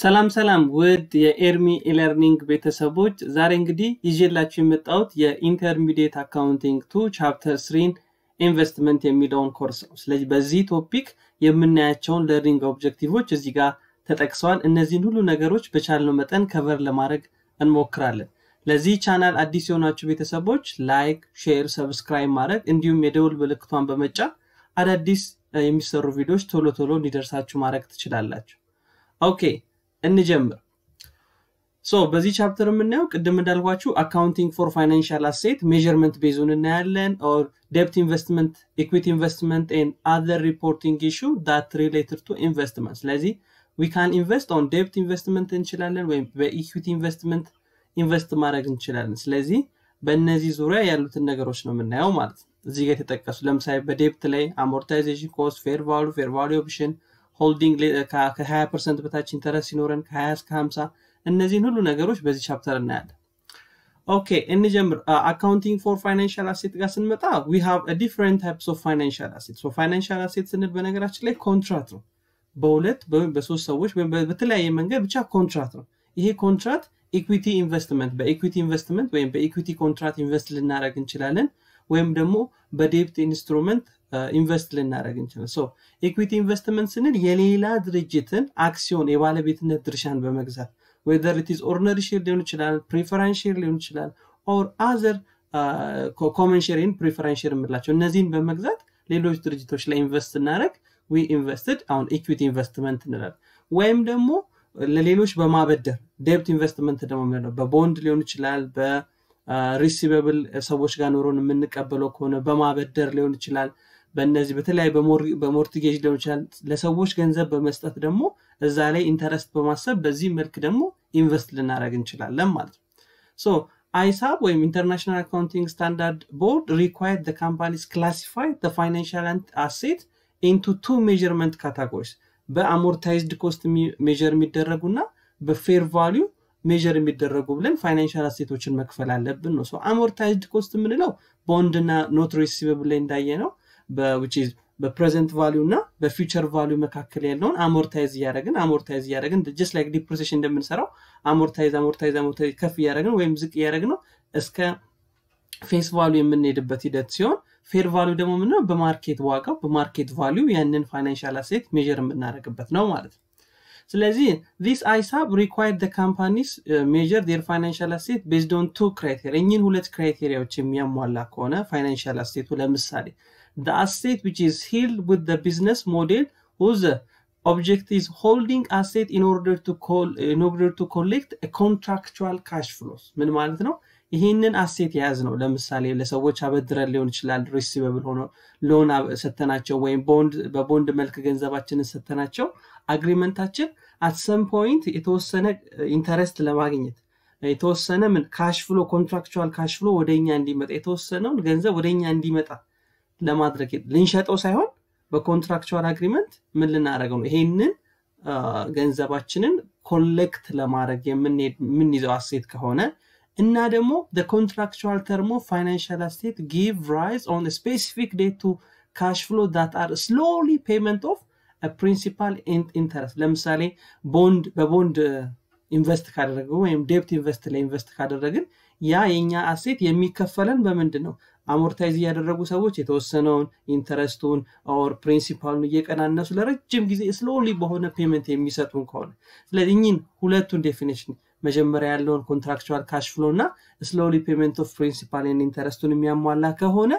ሰላም ሰላም ውድ የኤርሚ ኢለርኒንግ ቤተሰቦች፣ ዛሬ እንግዲህ ይዤላችሁ የመጣሁት የኢንተርሚዲየት አካውንቲንግ ቱ ቻፕተር ስሪን ኢንቨስትመንት የሚለውን ኮርስ ነው። ስለዚህ በዚህ ቶፒክ የምናያቸውን ለርኒንግ ኦብጀክቲቮች እዚህ ጋር ተጠቅሰዋል። እነዚህን ሁሉ ነገሮች በቻልነው መጠን ከቨር ለማድረግ እንሞክራለን። ለዚህ ቻናል አዲስ የሆናችሁ ቤተሰቦች ላይክ፣ ሼር፣ ሰብስክራይብ ማድረግ እንዲሁም የደውል ምልክቷን በመጫ አዳዲስ የሚሰሩ ቪዲዮዎች ቶሎ ቶሎ እንዲደርሳችሁ ማድረግ ትችላላችሁ። ኦኬ እንጀምር። ሶ በዚህ ቻፕተር የምናየው ቅድም እንዳልኳችሁ አካውንቲንግ ፎር ፋይናንሻል አሴት ሜዥርመንት ቤዙን እናያለን። ኦር ዴፕት ኢንቨስትመንት፣ ኢኩዊቲ ኢንቨስትመንት ኤን አዘር ሪፖርቲንግ ኢሹ ዳት ሪሌትድ ቱ ኢንቨስትመንት። ስለዚህ ዊ ካን ኢንቨስት ኦን ዴፕት ኢንቨስትመንት እንችላለን፣ ወይም በኢኩዊቲ ኢንቨስትመንት ኢንቨስት ማድረግ እንችላለን። ስለዚህ በእነዚህ ዙሪያ ያሉትን ነገሮች ነው የምናየው ማለት ነው። እዚህ ጋር የተጠቀሱ ለምሳሌ በዴፕት ላይ አሞርታይዜሽን ኮስት፣ ፌር ቫሉ፣ ፌር ቫሉ ኦፕሽን ሆልዲንግ ከ20 ፐርሰንት በታች ኢንተረስት ሲኖረን ከ20 እስከ 50 እነዚህን ሁሉ ነገሮች በዚህ ቻፕተር እናያለን። ኦኬ እንጀምር። አካውንቲንግ ፎር ፋይናንሻል አሴት ጋር ስንመጣ ዊ ሃቭ ዲፍረንት ታይፕስ ኦፍ ፋይናንሻል አሴት። ሶ ፋይናንሻል አሴት ስንል በነገራችን ላይ ኮንትራት ነው። በሁለት ወይም በሶስት ሰዎች በተለያየ መንገድ ብቻ ኮንትራት ነው። ይሄ ኮንትራት ኢኩዊቲ ኢንቨስትመንት፣ በኢኩዊቲ ኢንቨስትመንት ወይም በኢኩዊቲ ኮንትራት ኢንቨስት ልናደረግ እንችላለን ወይም ደግሞ በዴብት ኢንስትሩመንት ኢንቨስት ልናደረግ እንችላል። ኢኩዊቲ ኢንቨስትመንት ስንል የሌላ ድርጅትን አክሲዮን የባለቤትነት ድርሻን በመግዛት ወይዘር ኢትዝ ኦርነሪ ሼር ሊሆን ይችላል፣ ፕሪፈራንስ ሼር ሊሆን ይችላል፣ ኦር አዘር ኮመን ሼር ይህን ሼር የምላቸው እነዚህን በመግዛት ሌሎች ድርጅቶች ላይ ኢንቨስት ስናደረግ ዊ ኢንቨስትድ አሁን ኢኩዊቲ ኢንቨስትመንት እንላል ወይም ደግሞ ለሌሎች በማበደር ዴብት ኢንቨስትመንት ደግሞ የምንለው በቦንድ ሊሆን ይችላል በሪሲቨብል uh, ሰዎች ጋር ኖሮን የምንቀበለው ከሆነ በማበደር ሊሆን ይችላል በነዚህ በተለያዩ በሞርትጌጅ ሊሆን ይችላል ለሰዎች ገንዘብ በመስጠት ደግሞ እዛ ላይ ኢንተረስት በማሰብ በዚህ መልክ ደግሞ ኢንቨስት ልናደረግ እንችላለን ማለት ነው አይሳብ ወይም ኢንተርናሽናል አካውንቲንግ ስታንዳርድ ቦርድ ሪኳየር ደ ካምፓኒስ ክላሲፋይ ደ ፋይናንሽል አሴት ኢንቱ ቱ ሜርመንት ካታጎሪስ በአሞርታይዝድ ኮስት ሜር የሚደረጉና በፌር ቫሉ ሜር የሚደረጉ ብለን ፋይናንሻል አሴቶችን መክፈል አለብን ነው አሞርታይዝድ ኮስት የምንለው እና ኖት ሪሲቨብል ላይ እንዳየ ነው በፕሬዘንት ቫሉ እና በፊቸር ቫሉ መካከል ያለውን አሞርታይዝ እያደረግን አሞርታይዝ እያደረግን ጀስት ላይክ ዲፕሪሴሽን እንደምንሰራው አሞርታይዝ አሞርታይዝ አሞርታይዝ ከፍ እያደረግን ወይም ዝቅ እያደረግ ነው እስከ ፌስ ቫሉ የምንሄድበት ሂደት ሲሆን ፌር ቫሉ ደግሞ ምንድነው በማርኬት ዋጋው በማርኬት ቫሉ ያንን ፋይናንሻል አሴት ሜር የምናደረግበት ነው ማለት ነው። ስለዚህ ዚስ አይሳብ ሪኳር ካምፓኒስ ሜር ር ፋይናንሻል አሴት ቤዝድ ኦን ቱ ክራይቴሪያ እኚህን ሁለት ክራይቴሪያዎች የሚያሟላ ከሆነ ፋይናንሻል አሴቱ ለምሳሌ the asset which is held with the business model whose object is holding asset in order to call in order to collect a contractual cash flows ምን ማለት ነው? ይህንን አሴት የያዝ ነው። ለምሳሌ ለሰዎች አበድረን ሊሆን ይችላል። ሪሲቨብል ሆኖ ሎን ሰተናቸው ወይም በቦንድ መልክ ገንዘባችንን ሰተናቸው አግሪመንታችን አትሰም ፖይንት የተወሰነ ኢንተረስት ለማግኘት የተወሰነ ምን ካሽ ፍሎ ኮንትራክቹዋል ካሽ ፍሎ ወደኛ እንዲመጣ የተወሰነውን ገንዘብ ወደኛ እንዲመጣ ለማድረግ ልንሸጠው ሳይሆን በኮንትራክቹዋል አግሪመንት ምን ልናደረገው ነው ይሄንን ገንዘባችንን ኮሌክት ለማድረግ የምንይዘው አሴት ከሆነ እና ደግሞ ኮንትራክቹዋል ተርሞ ፋይናንሽል አስቴት ጊቭ ራይዝ ኦን ስፔሲፊክ ዴት ቱ ካሽ ፍሎ ዳት አር ስሎሊ ፔመንት ኦፍ ፕሪንሲፓል ኢንተረስት ለምሳሌ ቦንድ በቦንድ ኢንቨስት ካደረግ ወይም ዴፕት ኢንቨስት ላይ ኢንቨስት ካደረግን ያ የኛ አሴት የሚከፈለን በምንድን ነው አሞርታይዝ እያደረጉ ሰዎች የተወሰነውን ኢንተረስቱን ኦር ፕሪንሲፓሉን እየቀናነሱ ለረጅም ጊዜ ስሎሊ በሆነ ፔመንት የሚሰጡን ከሆነ ስለዚህ እኝን ሁለቱን ዴፊኒሽን መጀመሪያ ያለውን ኮንትራክቹዋል ካሽ ፍሎ እና ስሎሊ ፔመንት ኦፍ ፕሪንሲፓል ኢንተረስቱን የሚያሟላ ከሆነ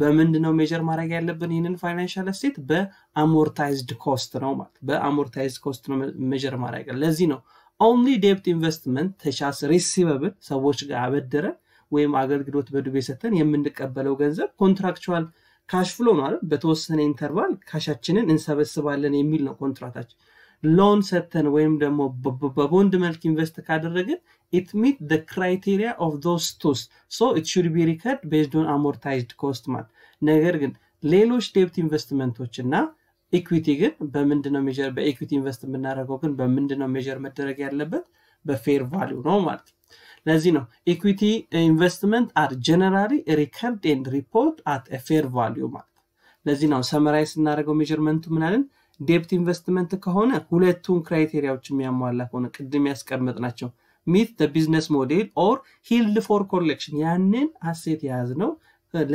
በምንድነው ነው ሜጀር ማድረግ ያለብን? ይህንን ፋይናንሻል ስቴት በአሞርታይዝድ ኮስት ነው ማለት በአሞርታይዝድ ኮስት ነው ሜጀር ማድረግ ለዚህ ነው ኦንሊ ዴፕት ኢንቨስትመንት ተቻስ ሪሲቨብል ሰዎች ጋር አበድረን ወይም አገልግሎት በዱቤ ሰተን የምንቀበለው ገንዘብ ኮንትራክቹዋል ካሽ ፍሎ ነው አይደል? በተወሰነ ኢንተርቫል ካሻችንን እንሰበስባለን የሚል ነው ኮንትራታችን። ሎን ሰተን ወይም ደግሞ በቦንድ መልክ ኢንቨስት ካደረግን ኢት ሚት ደ ክራይቴሪያ ኦፍ ዶስ ቱስ ሶ ኢት ሹድ ቢ ሪከርድ ቤዝድ ኦን አሞርታይዝድ ኮስት ማለት። ነገር ግን ሌሎች ዴብት ኢንቨስትመንቶች እና ኢኩዊቲ ግን በምንድነው ሜር በኢኩዊቲ ኢንቨስት የምናደርገው ግን በምንድነው ሜር መደረግ ያለበት በፌር ቫሊዩ ነው ማለት ነው። ለዚህ ነው ኢኩቲ ኢንቨስትመንት አር ጀነራሪ ሪከርድ ኤንድ ሪፖርት አት ፌር ቫሊዩ ማለት ለዚህ ነው ሰመራይ ስናደርገው ሜጀርመንቱ ምናለን ዴፕት ኢንቨስትመንት ከሆነ ሁለቱን ክራይቴሪያዎች የሚያሟላ ከሆነ ቅድም ያስቀመጥ ናቸው ሚት ቢዝነስ ሞዴል ኦር ሂልድ ፎር ኮሌክሽን ያንን አሴት የያዝ ነው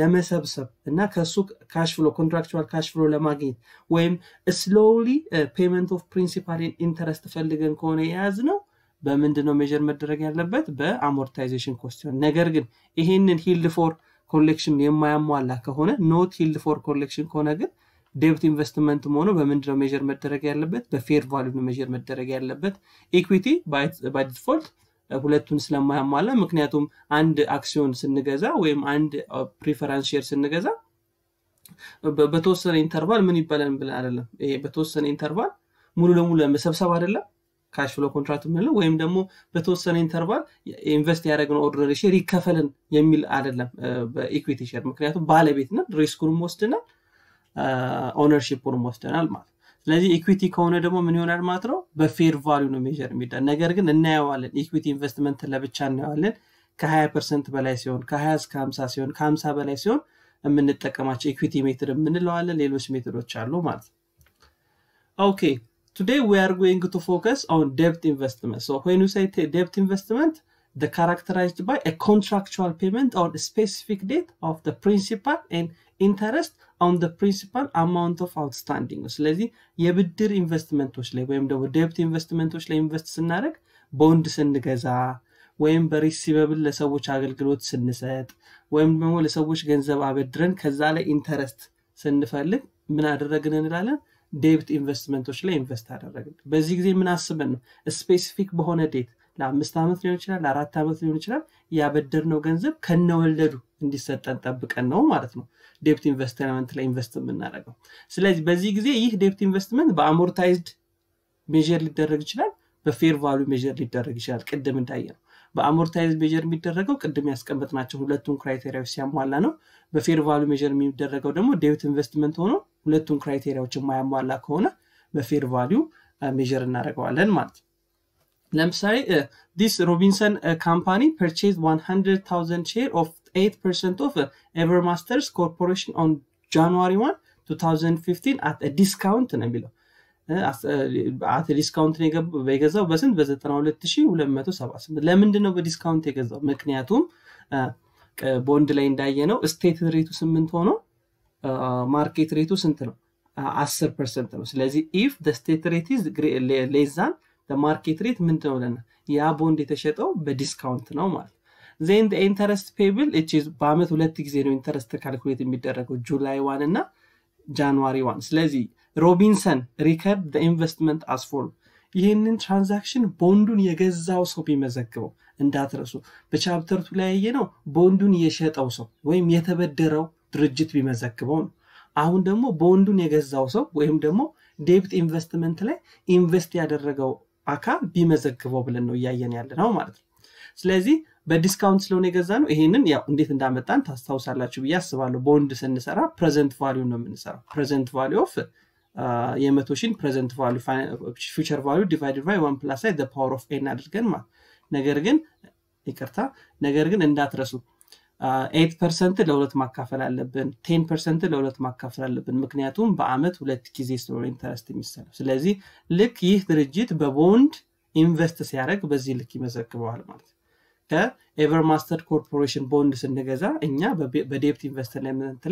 ለመሰብሰብ እና ከሱ ካሽፍሎ ኮንትራክቹዋል ካሽፍሎ ለማግኘት ወይም ስሎሊ ፔመንት ኦፍ ፕሪንሲፓል ኢንተረስት ፈልገን ከሆነ የያዝ ነው በምንድን ነው ሜዥር መደረግ ያለበት? በአሞርታይዜሽን ኮስት ሲሆን ነገር ግን ይሄንን ሂልድ ፎር ኮሌክሽን የማያሟላ ከሆነ ኖት ሂልድ ፎር ኮሌክሽን ከሆነ ግን ዴብት ኢንቨስትመንት ሆኖ በምንድን ነው ሜዥር መደረግ ያለበት? በፌር ቫሉ ነው ሜዥር መደረግ ያለበት። ኢኩዊቲ ባይ ዲፎልት ሁለቱን ስለማያሟላ ምክንያቱም አንድ አክሲዮን ስንገዛ ወይም አንድ ፕሪፈራንስ uh, ሼር ስንገዛ በተወሰነ ኢንተርቫል ምን ይባላል ብለን አይደለም። ይሄ በተወሰነ ኢንተርቫል ሙሉ ለሙሉ መሰብሰብ አይደለም ካሽ ፍሎ ኮንትራክት የምንለው ወይም ደግሞ በተወሰነ ኢንተርቫል ኢንቨስት ያደረግነው ኦርዲነሪ ሼር ይከፈልን የሚል አይደለም በኢኩዊቲ ሼር። ምክንያቱም ባለቤትነት ሪስኩንም ወስድናል ኦነርሽፑንም ወስድናል ማለት ስለዚህ ኢኩዊቲ ከሆነ ደግሞ ምን ይሆናል ማለት ነው፣ በፌር ቫሉ ነው ሜር የሚዳ ነገር ግን እናየዋለን። ኢኩዊቲ ኢንቨስትመንት ለብቻ እናየዋለን። ከ20 ፐርሰንት በላይ ሲሆን፣ ከ20 እስከ 50 ሲሆን፣ ከ50 በላይ ሲሆን የምንጠቀማቸው ኢኩዊቲ ሜትር የምንለዋለን። ሌሎች ሜትዶች አሉ ማለት ነው። ኦኬ Today we are going to focus on debt investment. So when we say debt investment, the characterized by a contractual payment on a specific date of the principal and ኢንተረስት ኦን ደ ፕሪንሲፓል አማውንት ኦፍ አውትስታንዲንግ ነው። ስለዚህ የብድር ኢንቨስትመንቶች ላይ ወይም ደግሞ ደብት ኢንቨስትመንቶች ላይ ኢንቨስት ስናደርግ ቦንድ ስንገዛ ወይም በሪሲቨብል ለሰዎች አገልግሎት ስንሰጥ ወይም ደግሞ ለሰዎች ገንዘብ አበድረን ከዛ ላይ ኢንተረስት ስንፈልግ ምን አደረግን እንላለን? ዴብት ኢንቨስትመንቶች ላይ ኢንቨስት አደረግን። በዚህ ጊዜ አስበን ነው ስፔሲፊክ በሆነ ዴት ለአምስት ዓመት ሊሆን ይችላል፣ ለአራት ዓመት ሊሆን ይችላል። ያበደርነው ገንዘብ ከነወለዱ እንዲሰጠን ጠብቀን ነው ማለት ነው ዴብት ኢንቨስትመንት ላይ ኢንቨስት የምናደርገው። ስለዚህ በዚህ ጊዜ ይህ ዴብት ኢንቨስትመንት በአሞርታይዝድ ሜጀር ሊደረግ ይችላል፣ በፌር ቫሉ ሜጀር ሊደረግ ይችላል። ቅድም እንዳየ ነው በአሞርታይዝ ሜጀር የሚደረገው ቅድም ያስቀመጥናቸው ሁለቱም ክራይቴሪያዎች ሲያሟላ ነው። በፌር ቫሉ ሜጀር የሚደረገው ደግሞ ዴብት ኢንቨስትመንት ሆኖ ሁለቱን ክራይቴሪያዎች የማያሟላ ከሆነ በፌር ቫሊዩ ሜር uh, እናደርገዋለን ማለት ነው። ለምሳሌ ዲስ ሮቢንሰን ካምፓኒ ፐርቼዝ 100,000 ሼር ኦፍ 8 ፐርሰንት ኦፍ ማስተርስ ኮርፖሬሽን ኦን ጃንዋሪ 1 2015 አት ዲስካውንት ነው የሚለው አት uh, ዲስካውንት uh, የገዛው በስንት በ92278 ለምንድን ነው በዲስካውንት የገዛው ምክንያቱም ቦንድ ላይ እንዳየ ነው ስቴት ሬቱ ስምንት ሆኖ ማርኬት ሬቱ ስንት ነው? አስር ፐርሰንት ነው። ስለዚህ ኢፍ ስቴት ሬት ሌዛን ማርኬት ሬት ምንድ ነው ለና ያ ቦንድ የተሸጠው በዲስካውንት ነው ማለት ዜን ኢንተረስት ፔብል በአመት ሁለት ጊዜ ነው ኢንተረስት ካልኩሌት የሚደረገው ጁላይ ዋን እና ጃንዋሪ ዋን። ስለዚህ ሮቢንሰን ሪከርድ ኢንቨስትመንት አስፎል ይህንን ትራንዛክሽን ቦንዱን የገዛው ሰው ቢመዘግበው እንዳትረሱ። በቻፕተርቱ ላይ ያየ ነው ቦንዱን የሸጠው ሰው ወይም የተበደረው ድርጅት ቢመዘግበው ነው። አሁን ደግሞ ቦንዱን የገዛው ሰው ወይም ደግሞ ዴብት ኢንቨስትመንት ላይ ኢንቨስት ያደረገው አካል ቢመዘግበው ብለን ነው እያየን ያለ ነው ማለት ነው። ስለዚህ በዲስካውንት ስለሆነ የገዛ ነው። ይሄንን ያው እንዴት እንዳመጣን ታስታውሳላችሁ ብዬ አስባለሁ። ቦንድ ስንሰራ ፕሬዘንት ቫሊዩ ነው የምንሰራው። ፕሬዘንት ቫሊዩ ኦፍ የመቶ ሺን ፕሬዘንት ቫሉ ፊውቸር ቫሉ ዲቫይድድ ባይ ዋን ፕላስ ላይ ፓወር ኦፍ ኤን አድርገን ማለት ነገር ግን ይቅርታ ነገር ግን እንዳትረሱ ኤት ፐርሰንት ለሁለት ማካፈል አለብን፣ ቴን ፐርሰንት ለሁለት ማካፈል አለብን። ምክንያቱም በአመት ሁለት ጊዜ ስለሆነ ኢንተረስት የሚሰራው። ስለዚህ ልክ ይህ ድርጅት በቦንድ ኢንቨስት ሲያደርግ በዚህ ልክ ይመዘግበዋል ማለት ከኤቨር ከኤቨርማስተር ኮርፖሬሽን ቦንድ ስንገዛ እኛ በዴፕት ኢንቨስተር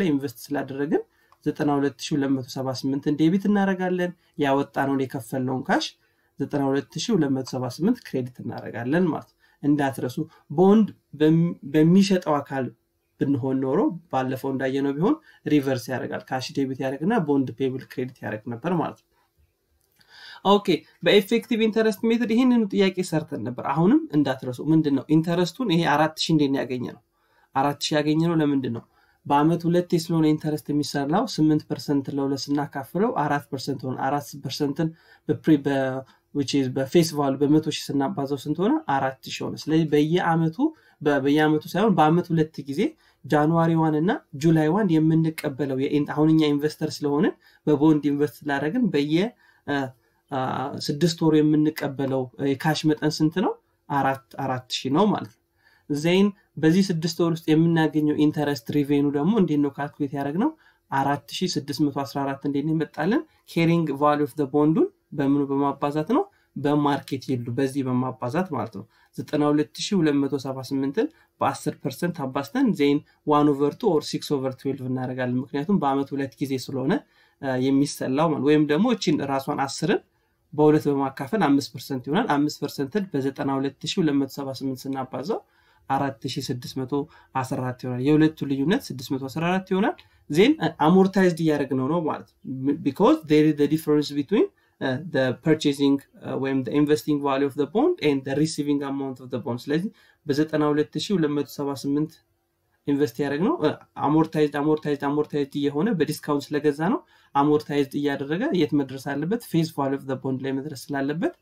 ላይ ኢንቨስት ስላደረግን 92278 ዴቢት እናደረጋለን ያወጣነውን የከፈልነውን ካሽ 92278 ክሬዲት እናደረጋለን ማለት ነው። እንዳትረሱ። ቦንድ በሚሸጠው አካል ብንሆን ኖሮ ባለፈው እንዳየነው ቢሆን ሪቨርስ ያደርጋል። ካሽ ዴቢት ያደርግና ቦንድ ፔብል ክሬዲት ያደርግ ነበር ማለት ነው። ኦኬ በኤፌክቲቭ ኢንተረስት ሜትድ ይህንን ጥያቄ ሰርተን ነበር። አሁንም እንዳትረሱ ምንድን ነው ኢንተረስቱን ይሄ አራት ሺ እንዴት ያገኘ ነው? አራት ሺ ያገኘ ነው ለምንድን ነው? በአመት ሁለቴ ስለሆነ ኢንተረስት የሚሰራው ስምንት ፐርሰንት ለሁለት ስናካፍለው አራት ፐርሰንት ሆነ። አራት ፐርሰንትን በፌስ ቫሉ በመቶ ሺህ ስናባዛው ስንት ሆነ? አራት ሺህ ሆነ። ስለዚህ በየአመቱ በየአመቱ ሳይሆን በአመት ሁለት ጊዜ ጃንዋሪ ዋን እና ጁላይ ዋን የምንቀበለው አሁንኛ ኢንቨስተር ስለሆንን በቦንድ ኢንቨስት ስላደረግን በየ ስድስት ወሩ የምንቀበለው የካሽ መጠን ስንት ነው? አራት አራት ሺህ ነው ማለት ነው። ዜን በዚህ ስድስት ወር ውስጥ የምናገኘው ኢንተረስት ሪቬኑ ደግሞ እንዴት ነው ካልኩሌት ያደረግነው? አራት ሺህ ስድስት መቶ አስራ አራት እንዴት ነው ይመጣልን? ኬሪንግ ቫሉ ኦፍ ቦንዱን በምኑ በማባዛት ነው በማርኬት የሉ በዚህ በማባዛት ማለት ነው 92278ን በ10 ፐርሰንት አባዝተን ዜን ዋን ኦቨር ቱ ኦር ሲክስ ኦቨር ትዌልቭ እናደርጋለን። ምክንያቱም በአመት ሁለት ጊዜ ስለሆነ የሚሰላው ማለት ወይም ደግሞ እቺን ራሷን አስርን በሁለት በማካፈል አምስት ፐርሰንት ይሆናል። አምስት ፐርሰንትን በ92278 ስናባዛው 4614 ይሆናል። የሁለቱ ልዩነት 614 ይሆናል። ዜን አሞርታይዝድ እያደረግ ነው ማለት ነው ቢኮዝ ዴር ዲፈረንስ ዲፍረንስ ቢትዊን Uh, the purchasing ወይም uh, the investing value of the bond and the receiving amount of the bond ስለዚህ በ92278 ኢንቨስት ያደረግ ነው አሞርታይዝድ አሞርታይዝድ አሞርታይዝድ እየሆነ በዲስካውንት ስለገዛ ነው አሞርታይዝድ እያደረገ የት መድረስ አለበት ፌዝ ቫሉ ኦፍ ቦንድ ላይ መድረስ ስላለበት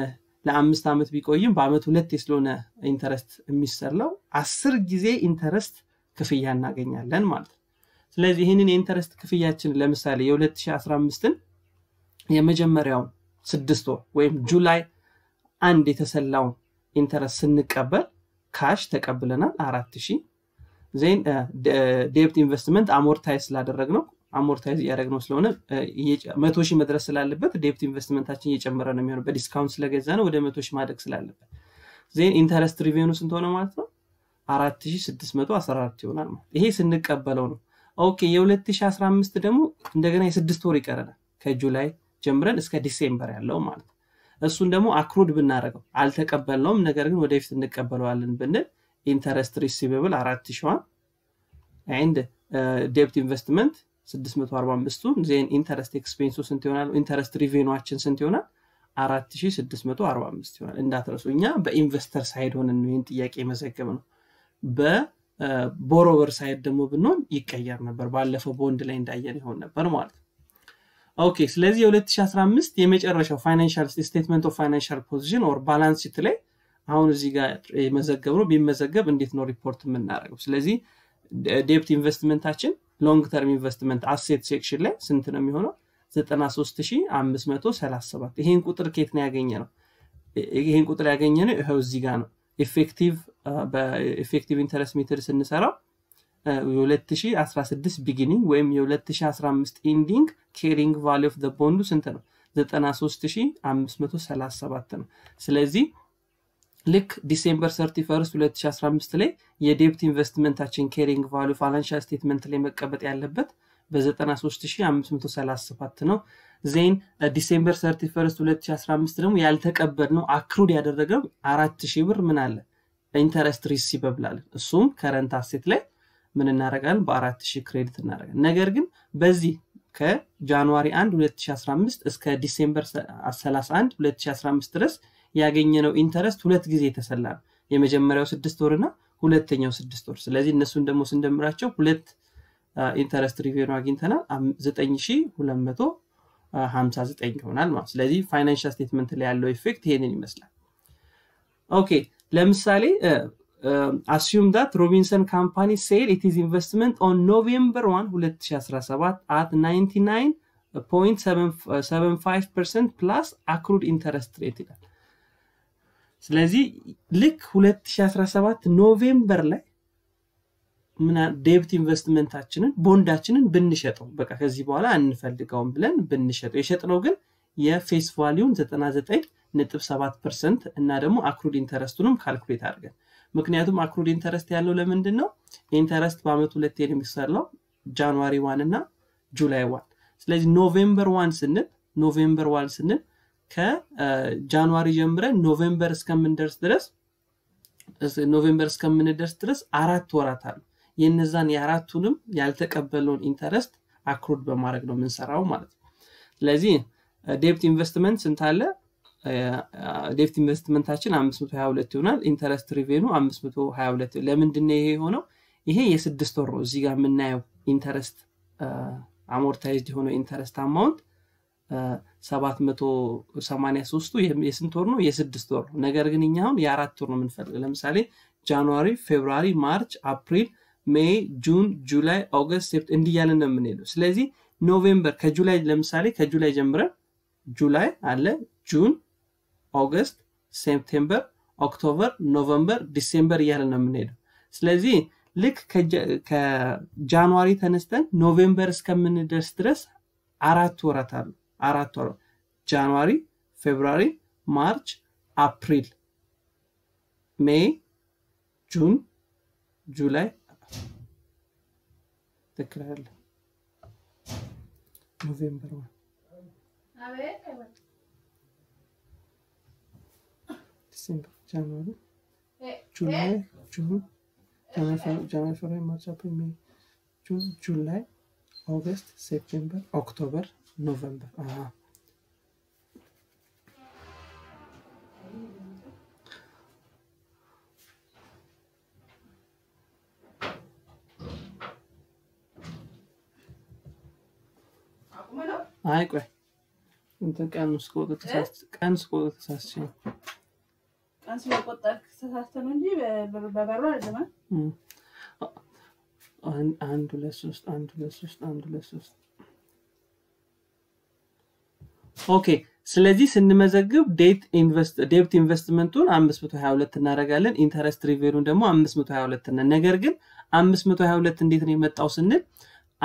uh, ለአምስት ዓመት ቢቆይም በአመት ሁለቴ ስለሆነ ኢንተረስት የሚሰላው አስር ጊዜ ኢንተረስት ክፍያ እናገኛለን ማለት ነው ስለዚህ ይህንን የኢንተረስት ክፍያችን ለምሳሌ የ2015ን የመጀመሪያው ስድስት ወር ወይም ጁላይ አንድ የተሰላውን ኢንተረስት ስንቀበል ካሽ ተቀብለናል አራት ሺህ ዜን ዴብት ኢንቨስትመንት አሞርታይዝ ስላደረግ ነው አሞርታይዝ እያደረግ ነው ስለሆነ መቶ ሺህ መድረስ ስላለበት ዴብት ኢንቨስትመንታችን እየጨመረ ነው የሚሆነው በዲስካውንት ስለገዛ ነው ወደ መቶ ሺህ ማደግ ስላለበት ዜን ኢንተረስት ሪቬኑ ስንት ሆነ ማለት ነው አራት ሺህ ስድስት መቶ አስራ አራት ይሆናል ማለት ይሄ ስንቀበለው ነው ኦኬ የ2015 ደግሞ እንደገና የስድስት ወር ይቀረናል ከጁላይ ጀምረን እስከ ዲሴምበር ያለው ማለት ነው። እሱን ደግሞ አክሩድ ብናደረገው አልተቀበልነውም፣ ነገር ግን ወደፊት እንቀበለዋለን ብንል ኢንተረስት ሪሲቨብል አራት ሺዋን ኤንድ ዴብት ኢንቨስትመንት 645ቱን ዜን ኢንተረስት ኤክስፔንሱ ስንት ይሆናል? ኢንተረስት ሪቬኑችን ስንት ይሆናል? 4645 ይሆናል። እንዳትረሱ እኛ በኢንቨስተር ሳይድ ሆነን ይህን ጥያቄ መዘገብ ነው። በቦሮቨር ሳይድ ደግሞ ብንሆን ይቀየር ነበር። ባለፈው ቦንድ ላይ እንዳየን ይሆን ነበር ማለት ነው። ኦኬ ስለዚህ የ2015 የመጨረሻው ፋይናንሻል ስቴትመንት ኦፍ ፋይናንሻል ፖዚሽን ኦር ባላንስ ሲት ላይ አሁን እዚህ ጋር የመዘገብ ነው ቢመዘገብ እንዴት ነው ሪፖርት የምናደርገው ስለዚህ ዴፕት ኢንቨስትመንታችን ሎንግ ተርም ኢንቨስትመንት አሴት ሴክሽን ላይ ስንት ነው የሚሆነው 93537 ይሄን ቁጥር ኬት ነው ያገኘ ነው ይሄን ቁጥር ያገኘ ነው ይኸው እዚህ ጋር ነው ኢፌክቲቭ በኢፌክቲቭ ኢንተረስት ሜትር ስንሰራው የ2016 ቢጊኒንግ ወይም የ2015 ኢንዲንግ ኬሪንግ ቫሊ ኦፍ ዘ ቦንዱ ስንት ነው? 93537 ነው። ስለዚህ ልክ ዲሴምበር 31 2015 ላይ የዴብት ኢንቨስትመንታችን ኬሪንግ ቫሉ ፋይናንሻል ስቴትመንት ላይ መቀበጥ ያለበት በ93537 ነው። ዜን ዲሴምበር 31 2015 ደግሞ ያልተቀበድ ነው አክሩድ ያደረገው 4000 ብር ምን አለ ኢንተረስት ሪሲቨብል አለ። እሱም ከረንት አሴት ላይ ምን እናደርጋለን? በአራት ሺህ ክሬዲት እናደርጋለን። ነገር ግን በዚህ ከጃንዋሪ 1 2015 እስከ ዲሴምበር 31 2015 ድረስ ያገኘነው ኢንተረስት ሁለት ጊዜ የተሰላ ነው። የመጀመሪያው ስድስት እና ሁለተኛው ስድስት ወር። ስለዚህ እነሱን ደግሞ ስንደምራቸው ሁለት ኢንተረስት ሪቬኑ አግኝተናል 9259 ይሆናል ማለት። ስለዚህ ፋይናንሻል ስቴትመንት ላይ ያለው ኢፌክት ይሄንን ይመስላል። ኦኬ ለምሳሌ um, assume that Robinson Company sale it is investment on November 1 2017 at 99.75% plus accrued interest rate ይላል። ስለዚህ ልክ 2017 ኖቬምበር ላይ ምና ዴብት ኢንቨስትመንታችንን ቦንዳችንን ብንሸጠው በቃ ከዚህ በኋላ አንፈልገውም ብለን ብንሸጠው የሸጥነው ግን የፌስ ቫሊዩን 99 ነጥብ 7 ፐርሰንት እና ደግሞ አክሩድ ኢንተረስቱንም ካልኩሌት አድርገን ምክንያቱም አክሩድ ኢንተረስት ያለው ለምንድን ነው? ኢንተረስት በአመት ሁለቴ ነው የሚሰላው ጃንዋሪ ዋን እና ጁላይ ዋን። ስለዚህ ኖቬምበር ዋን ስንል ኖቬምበር ዋን ስንል ከጃንዋሪ ጀምረን ኖቬምበር እስከምንደርስ ድረስ ኖቬምበር እስከምንደርስ ድረስ አራት ወራት አሉ። የነዛን የአራቱንም ያልተቀበለውን ኢንተረስት አክሩድ በማድረግ ነው የምንሰራው ማለት ነው። ስለዚህ ዴፕት ኢንቨስትመንት ስንት አለ? ሌፍት ኢንቨስትመንታችን 522 ይሆናል። ኢንተረስት ሪቬኑ 522 ለምንድን ይሄ የሆነው? ይሄ የስድስት ወር ነው። እዚህ ጋር የምናየው ኢንተረስት አሞርታይዝድ የሆነው ኢንተረስት አማውንት 783ቱ የስንት ወር ነው? የስድስት ወር ነው። ነገር ግን እኛ አሁን የአራት ወር ነው የምንፈልግ። ለምሳሌ ጃንዋሪ፣ ፌብሩዋሪ፣ ማርች፣ አፕሪል፣ ሜይ፣ ጁን፣ ጁላይ፣ ኦገስት፣ ሴፕት እንዲህ እያልን ነው የምንሄደው። ስለዚህ ኖቬምበር ከጁላይ ለምሳሌ ከጁላይ ጀምረን ጁላይ አለ ጁን ኦገስት፣ ሴፕቴምበር፣ ኦክቶበር፣ ኖቨምበር፣ ዲሴምበር እያለ ነው የምንሄደው። ስለዚህ ልክ ከጃንዋሪ ተነስተን ኖቬምበር እስከምንደርስ ድረስ አራት ወራት አሉ። አራት ወራት ጃንዋሪ፣ ፌብሩዋሪ፣ ማርች፣ አፕሪል፣ ሜይ፣ ጁን፣ ጁላይ ትክክል ኖቬምበር sempre January, July, June, January, February, January, February, March, April, May, June, July, August, September, October, November. Aha. አይ ቆይ እንትን ቀን ውስጥ ቆጥ ተሳስቼ ቀን ውስጥ ቆጥ ተሳስቼ ነው። ቀን ስለቆጠርክ ተሳስተን እንጂ በበሩ አይደለም። አንድ ሁለት ሶስት አንድ ሁለት ሶስት አንድ ሁለት ሶስት ኦኬ። ስለዚህ ስንመዘግብ ዴብት ኢንቨስትመንቱን አምስት መቶ እናደርጋለን። ኢንተረስት ሪቬኑን ደግሞ አምስት ነን። ነገር ግን አምስት እንዴት ነው የመጣው ስንል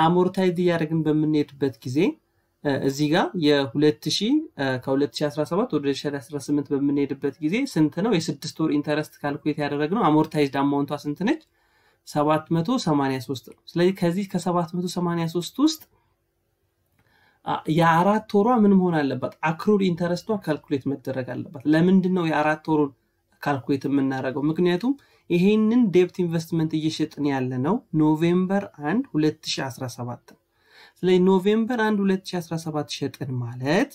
አሞርታይዝ እያደረግን በምንሄድበት ጊዜ እዚህ ጋር የ 2 ከ2017 ወደ 2018 በምንሄድበት ጊዜ ስንት ነው? የስድስት ወር ኢንተረስት ካልኩሌት ነው። አሞርታይዝድ አማውንቷ ስንት ነች? 783 ነው። ስለዚህ ከዚህ ከ783 ውስጥ የአራት ወሯ ምን መሆን አለባት? አክሩድ ኢንተረስቷ ካልኩሌት መደረግ አለባት። ለምንድን ነው የአራት ወሩን ካልኩሌት የምናደርገው? ምክንያቱም ይሄንን ዴፕት ኢንቨስትመንት እየሸጥን ያለ ነው ኖቬምበር 1 2017 ነው ስለዚህ ኖቬምበር 1 2017 ሸጥን ማለት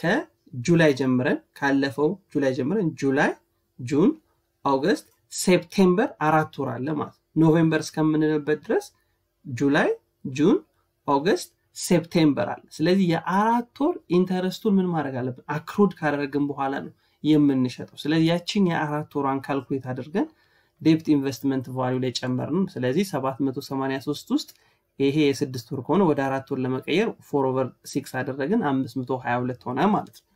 ከጁላይ ጀምረን ካለፈው ጁላይ ጀምረን ጁላይ፣ ጁን፣ ኦገስት፣ ሴፕቴምበር አራት ወር አለ ማለት ነው። ኖቬምበር እስከምንልበት ድረስ ጁላይ፣ ጁን፣ ኦገስት፣ ሴፕቴምበር አለ። ስለዚህ የአራት ወር ኢንተረስቱን ምን ማድረግ አለብን? አክሩድ ካደረግን በኋላ ነው የምንሸጠው። ስለዚህ ያችን የአራት ወሯን ካልኩሌት አድርገን ዴፕት ኢንቨስትመንት ቫሊዩ ላይ ጨመር ነው። ስለዚህ 783 ውስጥ ይሄ የስድስት ወር ከሆነ ወደ አራት ወር ለመቀየር ፎር ኦቨር ሲክስ አደረግን አምስት መቶ ሀያ ሁለት ሆነ ማለት ነው።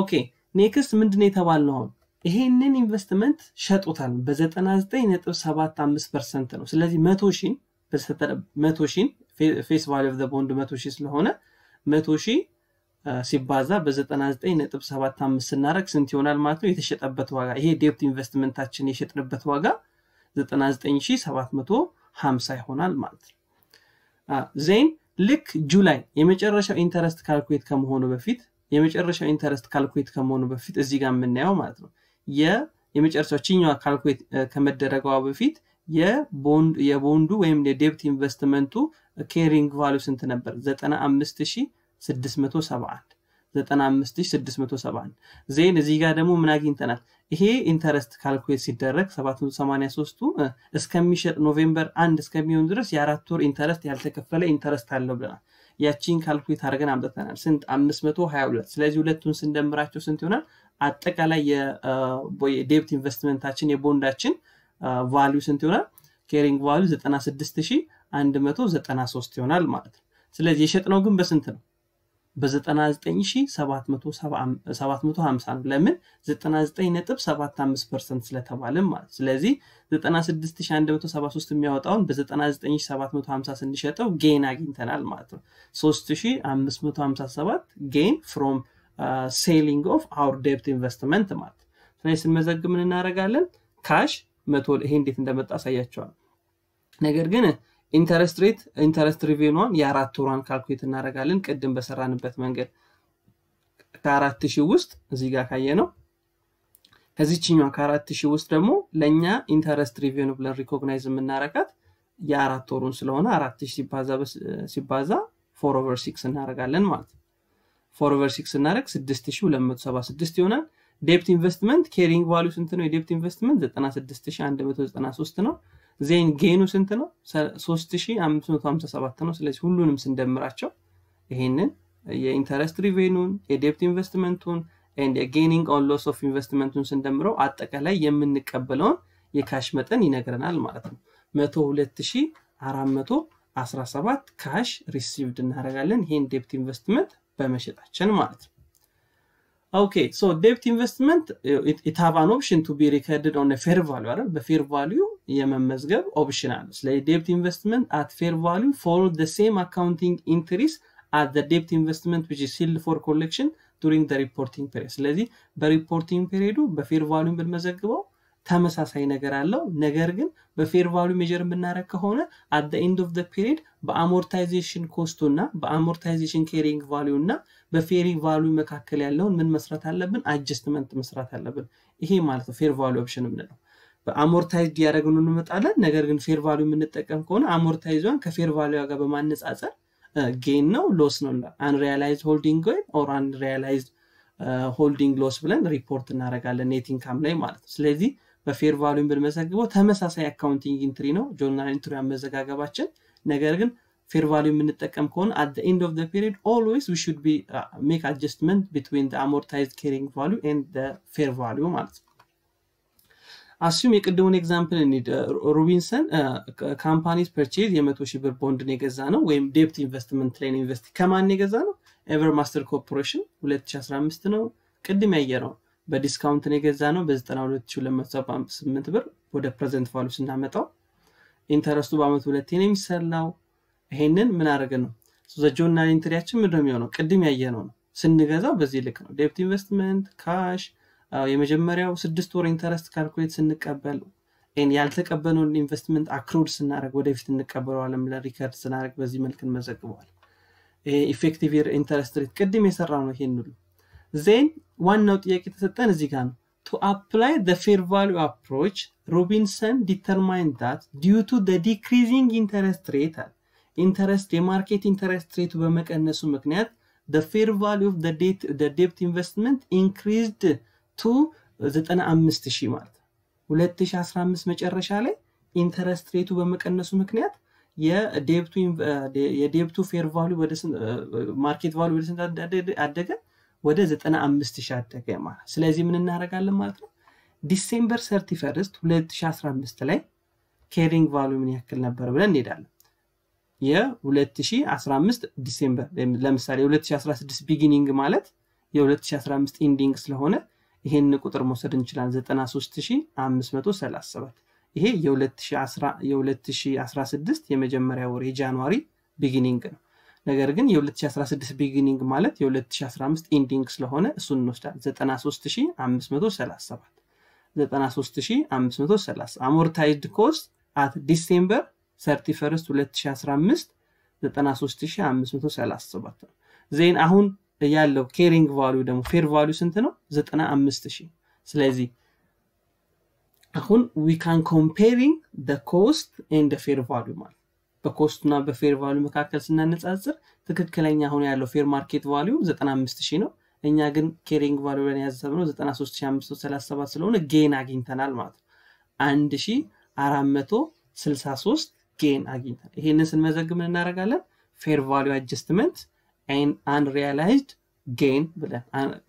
ኦኬ ኔክስት ምንድን የተባልነው አሁን ይሄንን ኢንቨስትመንት ሸጡታል በዘጠና ዘጠኝ ነጥብ ሰባት አምስት ፐርሰንት ነው። ስለዚህ መቶ ሺን መቶ ሺን ፌስ ቫሊ ኦፍ ቦንድ መቶ ሺ ስለሆነ መቶ ሺ ሲባዛ በዘጠና ዘጠኝ ነጥብ ሰባት አምስት ስናደረግ ስንት ይሆናል ማለት ነው? የተሸጠበት ዋጋ ይሄ ዴፕት ኢንቨስትመንታችን የሸጥንበት ዋጋ ዘጠና ዘጠኝ ሺ ሰባት መቶ ሀምሳ ይሆናል ማለት ነው። ዜን ልክ ጁላይ የመጨረሻው ኢንተረስት ካልኩሌት ከመሆኑ በፊት የመጨረሻው ኢንተረስት ካልኩሌት ከመሆኑ በፊት እዚህ ጋር የምናየው ማለት ነው የመጨረሻው ችኛዋ ካልኩሌት ከመደረገዋ በፊት የቦንዱ ወይም የዴብት ኢንቨስትመንቱ ኬሪንግ ቫሉ ስንት ነበር? 95671 95671 ዜን እዚህ ጋር ደግሞ ምን አግኝተናል? ይሄ ኢንተረስት ካልኩሌት ሲደረግ 783ቱ እስከሚሸጥ ኖቬምበር አንድ እስከሚሆን ድረስ የአራት ወር ኢንተረስት ያልተከፈለ ኢንተረስት አለው ብለናል። ያቺን ካልኩሌት አድርገን አምጠተናል ስንት? 522 ስለዚህ ሁለቱን ስንደምራቸው ስንት ይሆናል? አጠቃላይ የዴብት ኢንቨስትመንታችን የቦንዳችን ቫሊዩ ስንት ይሆናል? ኬሪንግ ቫሉ 96193 ይሆናል ማለት ነው። ስለዚህ የሸጥነው ግን በስንት ነው? በ99750 ነው። ለምን 99.75 ስለተባለ ማለት ስለዚህ 96173 የሚያወጣውን በ99750 ስንሸጠው ጌን አግኝተናል ማለት ነው። 3557 ጌን ፍሮም ሴሊንግ ኦፍ አውር ዴፕት ኢንቨስትመንት ማለት ነው። ስለዚህ ስንመዘግብ ምን እናደርጋለን? ካሽ መቶ ይሄ እንዴት እንደመጣ አሳያቸዋል። ነገር ግን ኢንተረስት ሬት ኢንተረስት ሪቬኗን የአራት ወሯን ካልኩሌት እናደረጋለን ቅድም በሰራንበት መንገድ ከአራት ሺህ ውስጥ እዚህ ጋር ካየ ነው ከዚችኛ ከአራት ሺህ ውስጥ ደግሞ ለእኛ ኢንተረስት ሪቬኑ ብለን ሪኮግናይዝ የምናረጋት የአራት ወሩን ስለሆነ አራት ሺህ ሲባዛ ፎር ኦቨር ሲክስ እናደረጋለን ማለት ነው ፎር ኦቨር ሲክስ እናደረግ ስድስት ሺህ ሁለት መቶ ሰባ ስድስት ይሆናል ዴፕት ኢንቨስትመንት ኬሪንግ ቫሉ ስንት ነው የዴፕት ኢንቨስትመንት ዘጠና ስድስት ሺህ አንድ መቶ ዘጠና ሶስት ነው ዜን ጌኑ ስንት ነው? 3557 ነው። ስለዚህ ሁሉንም ስንደምራቸው ይሄንን የኢንተረስት ሪቬኑን የዴፕት ኢንቨስትመንቱን የጌኒንግ ኦን ሎስ ኦፍ ኢንቨስትመንቱን ስንደምረው አጠቃላይ የምንቀበለውን የካሽ መጠን ይነግረናል ማለት ነው። 102417 ካሽ ሪሲቭድ እናደርጋለን። ይሄን ዴፕት ኢንቨስትመንት በመሸጣችን ማለት ነው። Okay, so debt investment uh, it, it have an option to be recorded on a fair value, right? The fair value, YMMS gap Optional. So debt investment at fair value follow the same accounting interest as the debt investment which is held for collection during the reporting period. So the reporting period, the fair value, ተመሳሳይ ነገር አለው። ነገር ግን በፌር ቫሉ ሜጀር የምናደረግ ከሆነ አት ኤንድ ኦፍ ፔሪድ በአሞርታይዜሽን ኮስቱ እና በአሞርታይዜሽን ኬሪንግ ቫሉ እና በፌሪ ቫሉ መካከል ያለውን ምን መስራት አለብን? አጀስትመንት መስራት አለብን። ይሄ ማለት ነው ፌር ቫሉ ኦፕሽን የምንለው በአሞርታይዝድ ያደረግን እንመጣለን። ነገር ግን ፌር ቫሉ የምንጠቀም ከሆነ አሞርታይዟን ከፌር ቫሉ ጋር በማነጻጸር ጌን ነው ሎስ ነው አንሪያላይዝድ ሆልዲንግ ወይም ኦር አንሪያላይዝድ ሆልዲንግ ሎስ ብለን ሪፖርት እናደረጋለን ኔት ኢንካም ላይ ማለት ነው። ስለዚህ በፌር ቫሉን ብንመዘግበው ተመሳሳይ አካውንቲንግ ኢንትሪ ነው ጆርናል ኢንትሪ አመዘጋገባችን ነገር ግን ፌር ቫሉ የምንጠቀም ከሆነ አት ኤንድ ኦፍ ፔሪድ ኦልዌይስ ዊ ሹድ ቢ ሜክ አጀስትመንት ቢትዊን አሞርታይዝድ ኬሪንግ ቫሉ ኤንድ ፌር ቫሉ ማለት ነው አስዩም የቅድሙን ኤግዛምፕል እኒድ ሩቢንሰን ካምፓኒስ ፐርቼዝ የመቶ ሺህ ብር ቦንድን የገዛ ነው ወይም ዴፕት ኢንቨስትመንት ላይ ኢንቨስት ከማን የገዛ ነው ኤቨር ማስተር ኮርፖሬሽን 2015 ነው ቅድም ያየ ነው በዲስካውንት ነው የገዛ ነው በ92278 ብር ወደ ፕሬዘንት ቫሉ ስናመጣው ኢንተረስቱ በአመት ሁለቴ ነው የሚሰላው። ይሄንን ምን አድርግ ነው ዘጆና ኢንትሪያችን ምንድን የሚሆነው? ቅድም ያየ ነው ስንገዛው በዚህ ልክ ነው። ዴፕት ኢንቨስትመንት ካሽ የመጀመሪያው ስድስት ወር ኢንተረስት ካልኩሌት ስንቀበል ያልተቀበለውን ኢንቨስትመንት አክሮድ ስናደረግ ወደፊት እንቀበለዋለን ለ ሪከርድ ስናደረግ በዚህ መልክ እንመዘግበዋል። ኢፌክቲቭ ኢንተረስት ሬት ቅድም የሰራ ነው ይሄን ሁሉ ዜን ዋናው ጥያቄ የተሰጠን እዚህ ጋር ነው to apply the fair value approach ሮቢንሰን ዲተርማይን ዳት ዲዩ ቱ ደ ዲክሪዚንግ ኢንተረስት ሬት ኢንተረስት የማርኬት ኢንተረስት ሬቱ በመቀነሱ ምክንያት the fair value of the debt, the debt investment increased to 95000 ማለት 2015 መጨረሻ ላይ ኢንተረስት ሬቱ በመቀነሱ ምክንያት የዴብቱ ፌር ቫሉ ማርኬት ቫሉ ወደ ስንት አደገ ወደ 95 ሺህ አደገ ማለት ስለዚህ ምን እናደርጋለን ማለት ነው ዲሴምበር 31 2015 ላይ ኬሪንግ ቫሉ ምን ያክል ነበር ብለን እንሄዳለን የ2015 ዲሴምበር ለምሳሌ 2016 ቢጊኒንግ ማለት የ2015 ኢንዲንግ ስለሆነ ይሄን ቁጥር መውሰድ እንችላለን 93537 ይሄ የ2016 የመጀመሪያ ወር የጃንዋሪ ቢጊኒንግ ነው ነገር ግን የ2016 ቢግኒንግ ማለት የ2015 ኢንዲንግ ስለሆነ እሱን እንወስዳል 93537 93530 አሞርታይድ ኮስት አት ዲሴምበር 31 2015 93537 ዜን አሁን ያለው ኬሪንግ ቫሊዩ ደግሞ ፌር ቫሊዩ ስንት ነው 95000 ስለዚህ አሁን ዊ ካን ኮምፔሪንግ ኮስት ኤንድ ፌር ቫሊዩ ማለት በኮስቱና በፌር ቫሊዩ መካከል ስናነጻጽር ትክክለኛ ሆኖ ያለው ፌር ማርኬት ቫሊዩ 95 ሺህ ነው። እኛ ግን ኬሪንግ ቫሊዩ ብለን ያሰብነው 93537 ስለሆነ ጌን አግኝተናል ማለት ነው። 1463 ጌን አግኝተናል። ይሄንን ስንመዘግብ ምን እናደርጋለን? ፌር ቫሊዩ አጀስትመንት አንሪያላይዝድ ጌን ብለን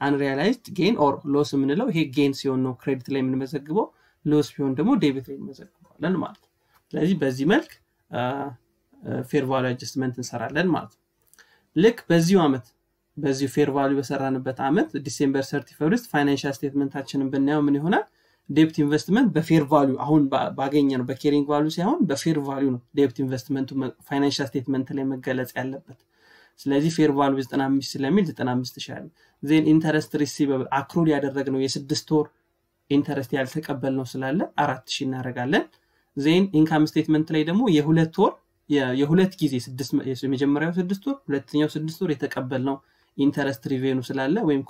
አንሪያላይዝድ ጌን ኦር ሎስ የምንለው ይሄ ጌን ሲሆን ነው ክሬዲት ላይ የምንመዘግበው። ሎስ ቢሆን ደግሞ ዴቢት ላይ እንመዘግበዋለን ማለት ነው። ስለዚህ በዚህ መልክ ፌር ቫሉ አጀስትመንት እንሰራለን ማለት ነው። ልክ በዚሁ ዓመት በዚሁ ፌር ቫሉ በሰራንበት ዓመት ዲሴምበር ሰርቲ ፋይናንሻል ስቴትመንታችንን ብናየው ምን ይሆናል? ዴፕት ኢንቨስትመንት በፌር ቫሉ አሁን ባገኘ ነው በኬሪንግ ቫሉ ሳይሆን በፌር ቫሉ ነው ዴፕት ኢንቨስትመንቱ ፋይናንሻል ስቴትመንት ላይ መገለጽ ያለበት። ስለዚህ ፌር ቫሉ 95 ስለሚል 95 ሻል ዜን ኢንተረስት ሪሲቨብል አክሩል ያደረግነው የስድስት ወር ኢንተረስት ነው ስላለ አራት ሺ እናደረጋለን። ዜን ኢንካም ስቴትመንት ላይ ደግሞ የሁለት ወር የሁለት ጊዜ የመጀመሪያው ስድስት ወር ሁለተኛው ስድስት ወር ነው ኢንተረስት ሪቬኑ ስላለ ወይም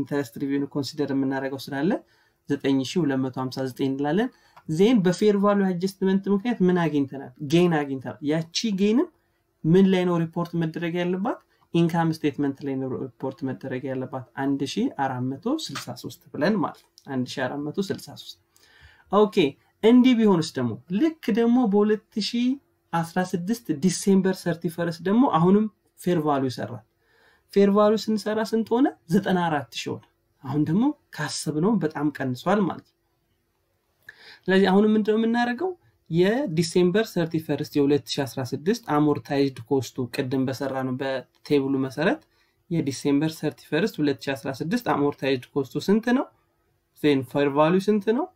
ኢንተረስት ሪቬኑ ኮንሲደር የምናደርገው ስላለ 9259 እንላለን። ዜን በፌር ቫሉ አጀስትመንት ምክንያት ምን አግኝተናል? ጌን አግኝተናል። ያቺ ጌንም ምን ላይ ነው ሪፖርት መደረግ ያለባት? ኢንካም ስቴትመንት ላይ ነው ሪፖርት መደረግ ያለባት 1463 ብለን ማለት 1463 ኦኬ እንዲህ ቢሆንስ ደግሞ ልክ ደግሞ በ2016 ዲሴምበር ሰርቲፈርስ ደግሞ አሁንም ፌር ቫሉ ይሰራል። ፌር ቫሉ ስንሰራ ስንት ሆነ? 94 ሺህ ሆነ። አሁን ደግሞ ካሰብነውም በጣም ቀንሷል ማለት ነው። ስለዚህ አሁን ምንድነው የምናደርገው? የዲሴምበር ሰርቲፈርስት የ2016 አሞርታይዝድ ኮስቱ ቅድም በሰራ ነው በቴብሉ መሰረት የዲሴምበር ሰርቲፈርስት 2016 አሞርታይዝድ ኮስቱ ስንት ነው? ዜን ፌር ቫሉ ስንት ነው?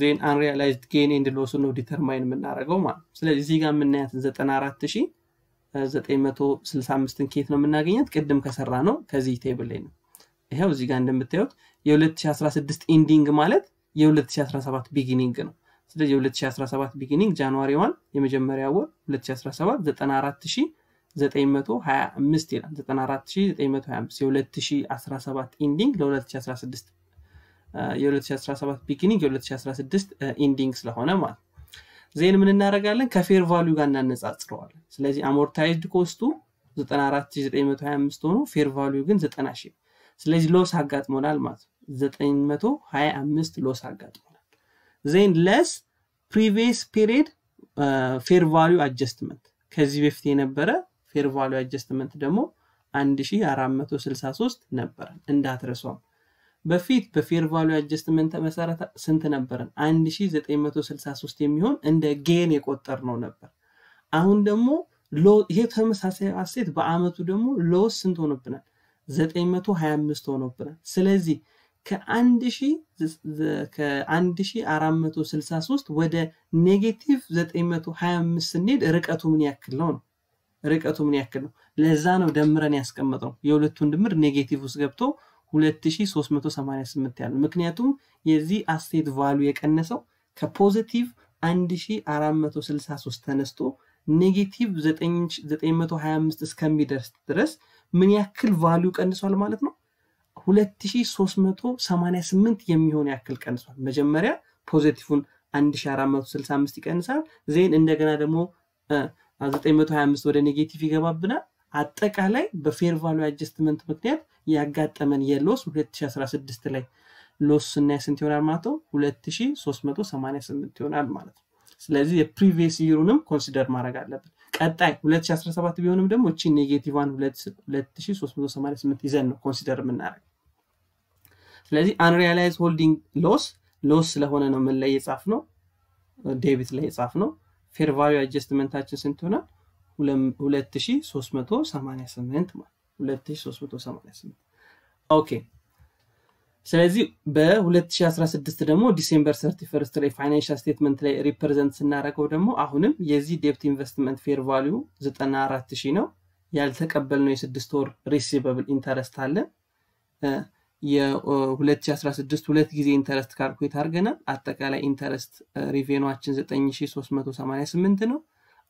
ዜን አንሪያላይዝድ ጌን ኤንድ ሎሱ ነው ዲተርማይን የምናደርገው ማለት ነው። ስለዚህ እዚህ ጋር የምናያትን 94965ን ኬት ነው የምናገኛት ቅድም ከሰራ ነው ከዚህ ቴብል ላይ ነው። ይኸው እዚህ ጋር እንደምታዩት የ2016 ኢንዲንግ ማለት የ2017 ቢጊኒንግ ነው። ስለዚህ የ2017 ቢጊኒንግ ጃንዋሪ ዋን የመጀመሪያ ወር 2017 94925 ይላል 94925 የ2017 ኢንዲንግ ለ2016 የ2017 ቢጊኒንግ የ2016 ኢንዲንግ ስለሆነ ማለት ዜን ምን እናደረጋለን ከፌር ቫሉ ጋር እናነጻጽረዋለን ስለዚህ አሞርታይዝድ ኮስቱ 94925 ሆኖ ፌር ቫሉ ግን 90 ሺህ ስለዚህ ሎስ አጋጥሞናል ማለት ነው 925 ሎስ አጋጥሞናል ዜን ለስ ፕሪቪየስ ፔሪድ uh, ፌር ቫሉ አጀስትመንት ከዚህ በፊት የነበረ ፌር ቫሉ አጀስትመንት ደግሞ 1463 ነበረ እንዳትረሷም በፊት በፌር ቫሉ አጀስትመንት መሰረት ስንት ነበረን? 1963 የሚሆን እንደ ጌን የቆጠር ነው ነበር። አሁን ደግሞ ይሄ ተመሳሳይ አሴት በአመቱ ደግሞ ሎስ ስንት ሆኖብናል? 925 ሆኖብናል። ስለዚህ ከ1463 ወደ ኔጌቲቭ 925 ስንሄድ ርቀቱ ምን ያክል ነው ነው ርቀቱ ምን ያክል ነው? ለዛ ነው ደምረን ያስቀመጠው የሁለቱን ድምር ኔጌቲቭ ውስጥ ገብቶ 2388 ያለው። ምክንያቱም የዚህ አሴት ቫሉ የቀነሰው ከፖዘቲቭ 1463 ተነስቶ ኔጌቲቭ 925 እስከሚደርስ ድረስ ምን ያክል ቫሊዩ ቀንሷል ማለት ነው? 2388 የሚሆን ያክል ቀንሷል። መጀመሪያ ፖዘቲቭን 1465 ይቀንሳል። ዜን እንደገና ደግሞ 925 ወደ ኔጌቲቭ ይገባብናል። አጠቃላይ በፌር ቫሉ አጀስትመንት ምክንያት ያጋጠመን የሎስ 2016 ላይ ሎስ ስናይ ስንት ይሆናል ማለት ነው? 2388 ይሆናል ማለት ነው። ስለዚህ የፕሪቪየስ ይሩንም ኮንሲደር ማድረግ አለብን። ቀጣይ 2017 ቢሆንም ደግሞ እቺ ኔጌቲቫን 2388 ይዘን ነው ኮንሲደር የምናደረግ ስለዚህ አንሪያላይዝ ሆልዲንግ ሎስ ሎስ ስለሆነ ነው ምን ላይ የጻፍ ነው ዴቢት ላይ የጻፍ ነው። ፌር ቫሉ አጀስትመንታችን ስንት ይሆናል? 2388 ማለት 2388 ኦኬ። ስለዚህ በ2016 ደግሞ ዲሴምበር 31 ላይ ፋይናንሻል ስቴትመንት ላይ ሪፕሬዘንት ስናደረገው ደግሞ አሁንም የዚህ ዴፕት ኢንቨስትመንት ፌር ቫሊዩ 94 ሺህ ነው። ያልተቀበልነው የስድስት ወር ሪሲቨብል ኢንተረስት አለ። የ2016 ሁለት ጊዜ ኢንተረስት ካልኩሌት አድርገናል። አጠቃላይ ኢንተረስት ሪቬኗችን 9388 ነው።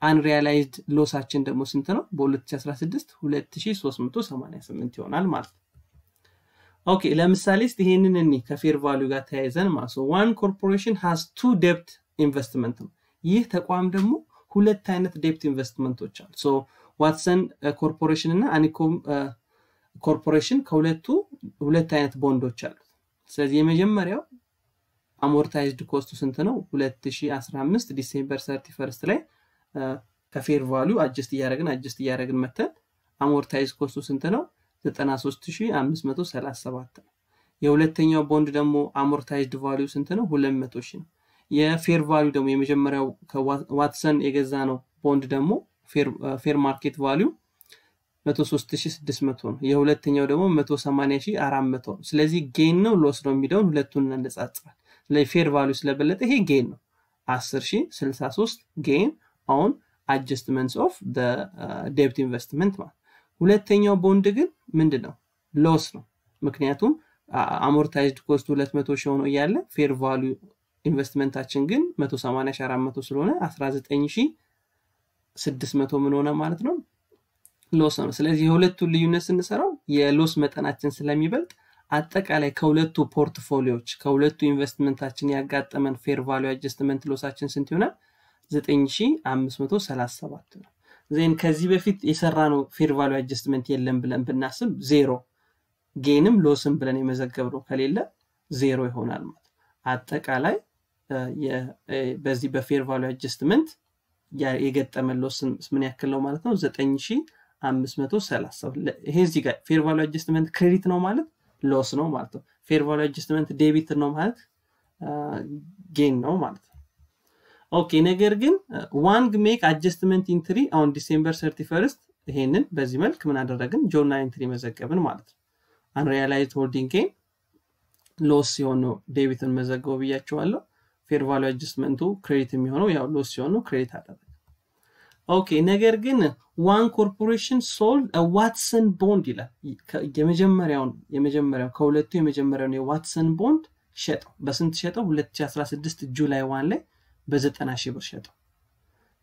አንሪያላይዝድ ሎሳችን ደግሞ ስንት ነው? በ2016 2388 ይሆናል ማለት ነው። ኦኬ ለምሳሌ ስ ይሄንን እኒ ከፌር ቫሊዩ ጋር ተያይዘን ማለት ነው። ዋን ኮርፖሬሽን ሃስ ቱ ዴፕት ኢንቨስትመንት ነው። ይህ ተቋም ደግሞ ሁለት አይነት ዴፕት ኢንቨስትመንቶች አሉ። ሶ ዋትሰን ኮርፖሬሽን እና አኒኮም ኮርፖሬሽን ከሁለቱ ሁለት አይነት ቦንዶች አሉት። ስለዚህ የመጀመሪያው አሞርታይዝድ ኮስቱ ስንት ነው? 2015 ዲሴምበር 31 ላይ ከፌር ቫሉ አጀስት እያደረግን አጀስት እያደረግን መተን አሞርታይዝ ኮስቱ ስንት ነው? 93537 ነው። የሁለተኛው ቦንድ ደግሞ አሞርታይዝድ ቫሉ ስንት ነው? 200 ሺ ነው። የፌር ቫሉ ደግሞ የመጀመሪያው ከዋትሰን የገዛ ነው ቦንድ ደግሞ ፌር ማርኬት ቫሉ 103600 ነው። የሁለተኛው ደግሞ 180400 ነው። ስለዚህ ጌን ነው ሎስ ነው የሚለውን ሁለቱን እናነጻጽራል። ፌር ቫሉ ስለበለጠ ይሄ ጌን ነው 10063 ጌን አሁን አጀስትመንትስ ኦፍ ዴብት ኢንቨስትመንት ማለት። ሁለተኛው ቦንድ ግን ምንድን ነው? ሎስ ነው። ምክንያቱም አሞርታይዝድ uh, ኮስት ሁለት መቶ ሺ ሆኖ እያለ ፌር ቫሉ ኢንቨስትመንታችን ግን መቶ ሰማንያ ሺህ አራት መቶ ስለሆነ አስራ ዘጠኝ ሺህ ስድስት መቶ ምን ሆነ ማለት ነው ሎስ ነው። ስለዚህ የሁለቱን ልዩነት ስንሰራው የሎስ መጠናችን ስለሚበልጥ አጠቃላይ ከሁለቱ ፖርትፎሊዮዎች ከሁለቱ ኢንቨስትመንታችን ያጋጠመን ፌር ቫሉ አጀስትመንት ሎሳችን ስንት ይሆናል? 9537 ነው። ዜን ከዚህ በፊት የሰራ ነው ፌር ቫሉ አጀስትመንት የለም ብለን ብናስብ ዜሮ ጌንም ሎስን ብለን የመዘገብ ነው ከሌለ ዜሮ ይሆናል ማለት አጠቃላይ በዚህ በፌር ቫሉ አጀስትመንት የገጠመን ሎስ ምን ያክል ነው ማለት ነው 9537 ይሄ እዚህ ጋር ፌር ቫሉ አጀስትመንት ክሬዲት ነው ማለት ሎስ ነው ማለት ነው ፌር ቫሉ አጀስትመንት ዴቢት ነው ማለት ጌን ነው ማለት ኦኬ ነገር ግን ዋንግ ሜክ አጀስትመንት ኢንትሪ አሁን ዲሴምበር ሰርቲ ፈርስት ይሄንን በዚህ መልክ ምን አደረግን ጆና ኢንትሪ መዘገብን ማለት ነው አንሪያላይዝ ሆልዲንግ ጌን ሎስ ሲሆን ዴቪትን ዴቢትን መዘገቡ ብያቸዋለሁ ፌር ቫሉ አጀስትመንቱ ክሬዲት የሚሆነው ያው ሎስ ሲሆን ክሬዲት አደረግ ኦኬ ነገር ግን ዋን ኮርፖሬሽን ሶልድ ዋትሰን ቦንድ ይላል የመጀመሪያውን የመጀመሪያው ከሁለቱ የመጀመሪያውን የዋትሰን ቦንድ ሸጠው በስንት ሸጠው 2016 ጁላይ ዋን ላይ በዘጠና ሺህ ብር ሸጠው።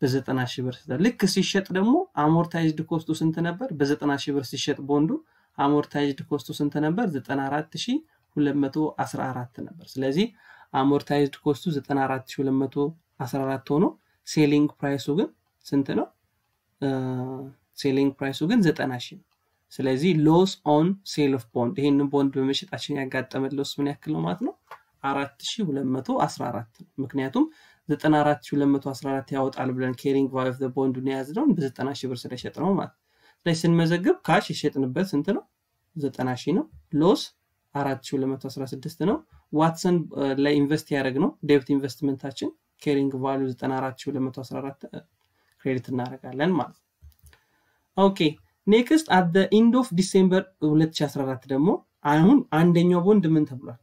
በዘጠና ሺህ ብር ሸጠው። ልክ ሲሸጥ ደግሞ አሞርታይዝድ ኮስቱ ስንት ነበር? በዘጠና ሺህ ብር ሲሸጥ ቦንዱ አሞርታይዝድ ኮስቱ ስንት ነበር? ዘጠና አራት ሺህ ሁለት መቶ አስራ አራት ነበር። ስለዚህ አሞርታይዝድ ኮስቱ ዘጠና አራት ሺህ ሁለት መቶ አስራ አራት ሆኖ ሴሊንግ ፕራይሱ ግን ስንት ነው? ሴሊንግ ፕራይሱ ግን ዘጠና ሺህ ነው። ስለዚህ ሎስ ኦን ሴል ኦፍ ቦንድ ይህንን ቦንድ በመሸጣችን ያጋጠመን ሎስ ምን ያክል ነው ማለት ነው? አራት ሺህ ሁለት መቶ አስራ አራት ነው። ምክንያቱም ዘጠና 94,214 ያወጣል ብለን ኬሪንግ ቫሉ ኦፍ ዘ ቦንዱን የያዝነውን በ90 ብር ስለሸጥ ነው ማለት ላይ ስንመዘግብ ካሽ የሸጥንበት ስንት ነው? 90 ሺህ ነው። ሎስ 4216 ነው። ዋትሰን ላይ ኢንቨስት ያደረግ ነው ዴብት ኢንቨስትመንታችን ኬሪንግ ቫሉ 94,214 ክሬዲት እናደርጋለን ማለት ነው። ኦኬ ኔክስት አት ኢንድ ኦፍ ዲሴምበር 2014 ደግሞ አሁን አንደኛው ቦንድ ምን ተብሏል?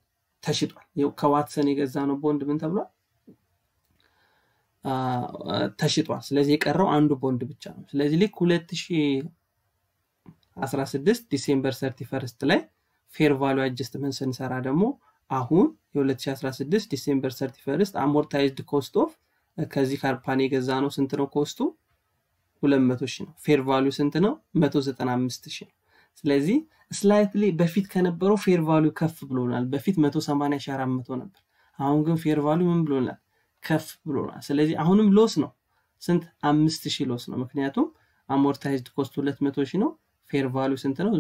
ተሽጧል። ከዋትሰን የገዛ ነው ቦንድ ምን ተብሏል? ተሽጧል። ስለዚህ የቀረው አንዱ ቦንድ ብቻ ነው። ስለዚህ ልክ 2016 ዲሴምበር ሰርቲፈርስት ላይ ፌር ቫሉ አጀስትመንት ስንሰራ ደግሞ አሁን የ2016 ዲሴምበር 31 አሞርታይዝድ ኮስት ኦፍ ከዚህ ካምፓኒ የገዛ ነው ስንት ነው ኮስቱ? 200 ሺህ ነው። ፌር ቫሉ ስንት ነው? 195 ነው። ስለዚህ ስላይትሊ በፊት ከነበረው ፌር ቫሉ ከፍ ብሎናል። በፊት 184 መቶ ነበር። አሁን ግን ፌር ቫሉ ምን ብሎናል? ከፍ ብሎናል። ስለዚህ አሁንም ሎስ ነው። ስንት አምስት ሺህ ሎስ ነው። ምክንያቱም አሞርታይዝድ ኮስት ሁለት መቶ ሺህ ነው። ፌር ቫሉ ስንት ነው?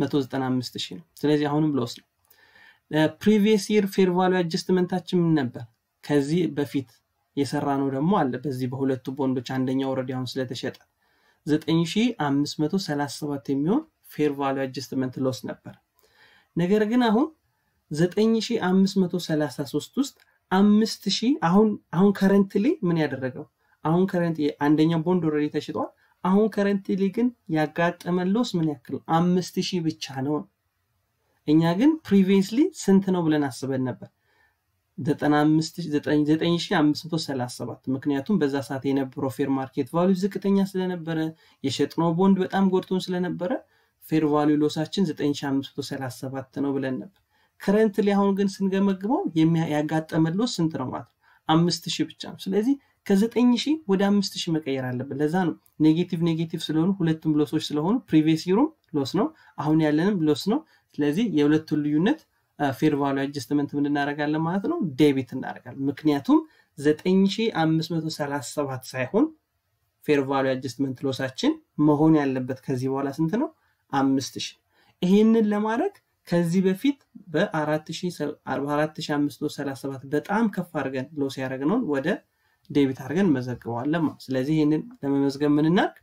መቶ ዘጠና አምስት ሺህ ነው። ስለዚህ አሁንም ሎስ ነው። ፕሪቪየስ ይር ፌር ቫሉ አጀስትመንታችን ምን ነበር? ከዚህ በፊት የሰራ ነው ደግሞ አለ። በዚህ በሁለቱ ቦንዶች አንደኛው ኦልሬዲ አሁን ስለተሸጠ ሰባት የሚሆን ፌር ቫሉ አጀስትመንት ሎስ ነበር። ነገር ግን አሁን ሶስት ውስጥ አምስት ሺህ አሁን አሁን ከረንትሊ ምን ያደረገው አሁን ከረንት አንደኛው ቦንድ ኦልሬዲ ተሽጧል። አሁን ከረንትሊ ግን ያጋጠመን ሎስ ምን ያክል ነው? አምስት ሺህ ብቻ ነው። እኛ ግን ፕሪቪየስሊ ስንት ነው ብለን አስበን ነበር ሰባት ምክንያቱም በዛ ሰዓት የነበረው ፌር ማርኬት ቫሉ ዝቅተኛ ስለነበረ የሸጥነው ቦንድ በጣም ጎድቶን ስለነበረ ፌር ቫሉ ሎሳችን ሰባት ነው ብለን ነበር። ክረንት ላይ አሁን ግን ስንገመግመው ያጋጠመን ስንት ነው ማለት አምስት ሺህ ብቻ ነው። ስለዚህ ከዘጠኝ ሺህ ወደ አምስት ሺህ መቀየር አለብን። ለዛ ነው ኔጌቲቭ ኔጌቲቭ ስለሆኑ ሁለቱም ሎሶች ስለሆኑ ፕሪቪየስ ይሩም ሎስ ነው፣ አሁን ያለንም ሎስ ነው። ስለዚህ የሁለቱን ልዩነት ፌር ቫሉ አጀስትመንት ምን እናደርጋለን ማለት ነው? ዴቢት እናደርጋለን። ምክንያቱም ዘጠኝ ሰባት ሳይሆን ፌር ቫሉ አጀስትመንት ሎሳችን መሆን ያለበት ከዚህ በኋላ ስንት ነው? አምስት ሺህ። ይህንን ለማድረግ ከዚህ በፊት በ4537 በጣም ከፍ አድርገን ሎስ ያደረግነውን ወደ ዴቢት አድርገን እንመዘግበዋለን ማለት። ስለዚህ ይህንን ለመመዝገብ ምን እናድርግ?